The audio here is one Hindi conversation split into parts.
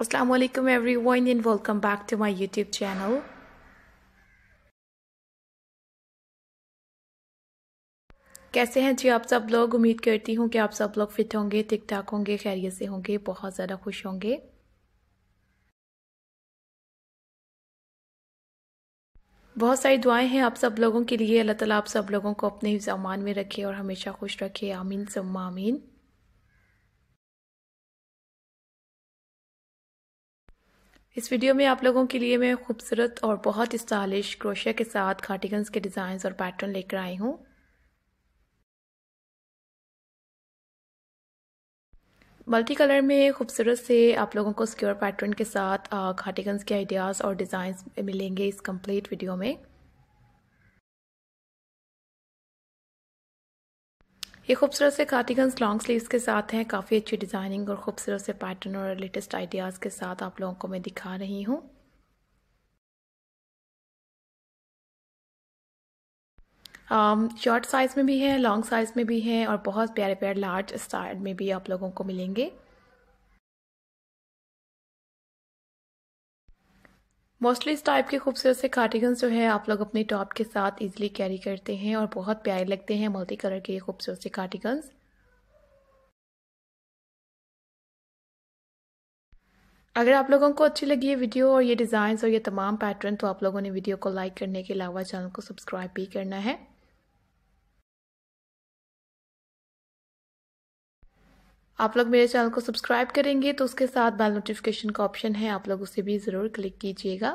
Aslam every everyone and welcome back to my YouTube channel. कैसे हैं जी आप सब लोग उम्मीद करती हूँ कि आप सब लोग फिट होंगे ठीक ठाक होंगे खैरियत से होंगे बहुत ज़्यादा खुश होंगे बहुत सारी दुआएं हैं आप सब लोगों के लिए अल्लाह ताला आप सब लोगों को अपने जमान में रखे और हमेशा खुश रखे आमीन सम्मा आमीन इस वीडियो में आप लोगों के लिए मैं खूबसूरत और बहुत स्टाइलिश क्रोशिया के साथ खाटीगन्स के डिज़ाइंस और पैटर्न लेकर आई हूँ मल्टी कलर में खूबसूरत से आप लोगों को स्क्योर पैटर्न के साथ खाटीगन्स के आइडियाज़ और डिज़ाइंस मिलेंगे इस कंप्लीट वीडियो में ये खूबसूरत से कार्टिगन्स लॉन्ग स्लीव्स के साथ हैं काफ़ी अच्छी डिज़ाइनिंग और ख़ूबसूरत से पैटर्न और लेटेस्ट आइडियाज़ के साथ आप लोगों को मैं दिखा रही हूँ शॉर्ट um, साइज़ में भी है लॉन्ग साइज़ में भी है और बहुत प्यारे प्यारे लार्ज स्टाइल में भी आप लोगों को मिलेंगे मोस्टली इस टाइप के खूबसूरत से कार्टिगन्स जो है आप लोग अपने टॉप के साथ इजिली कैरी करते हैं और बहुत प्यारे लगते हैं मल्टी कलर के खूबसूरत से कार्टिगन्स अगर आप लोगों को अच्छी लगी ये वीडियो और ये डिज़ाइंस और ये तमाम पैटर्न तो आप लोगों ने वीडियो को लाइक करने के अलावा चैनल को सब्सक्राइब भी करना है आप लोग मेरे चैनल को सब्सक्राइब करेंगे तो उसके साथ बेल नोटिफिकेशन का ऑप्शन है आप लोग उसे भी ज़रूर क्लिक कीजिएगा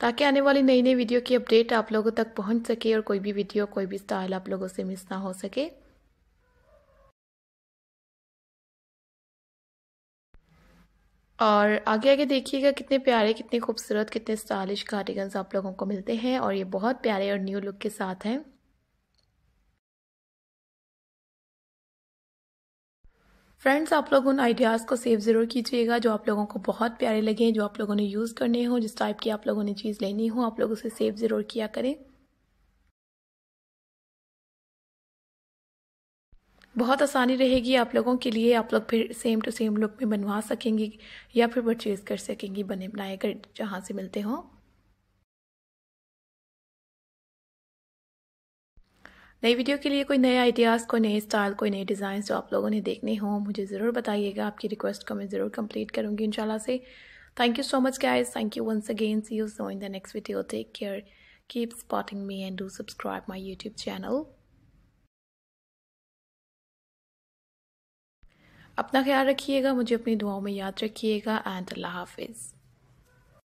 ताकि आने वाली नई नई वीडियो की अपडेट आप लोगों तक पहुंच सके और कोई भी वीडियो कोई भी स्टाइल आप लोगों से मिस ना हो सके और आगे आगे देखिएगा कितने प्यारे कितने खूबसूरत कितने स्टाइलिश कार्डिगन्स आप लोगों को मिलते हैं और ये बहुत प्यारे और न्यू लुक के साथ हैं फ्रेंड्स आप लोग उन आइडियाज़ को सेव ज़रूर कीजिएगा जो आप लोगों को बहुत प्यारे लगे जो आप लोगों ने यूज़ करने हो जिस टाइप की आप लोगों ने चीज़ लेनी हो आप लोग उसे सेव ज़रूर किया करें बहुत आसानी रहेगी आप लोगों के लिए आप लोग फिर सेम टू सेम लुक में बनवा सकेंगी या फिर परचेज़ कर सकेंगी बने बनाए कर जहाँ से मिलते हों नई वीडियो के लिए कोई नए आइडियाज़ कोई नए स्टाइल कोई नए डिज़ाइन जो आप लोगों ने देखने हों मुझे ज़रूर बताइएगा आपकी रिक्वेस्ट को मैं ज़रूर कंप्लीट करूँगी इंशाल्लाह से thank you so much guys thank you once again see you so in the next video take care keep spotting me and do subscribe my YouTube channel अपना ख्याल रखिएगा मुझे अपनी दुआओं में याद रखिएगा एंड अल्लाह हाफिज़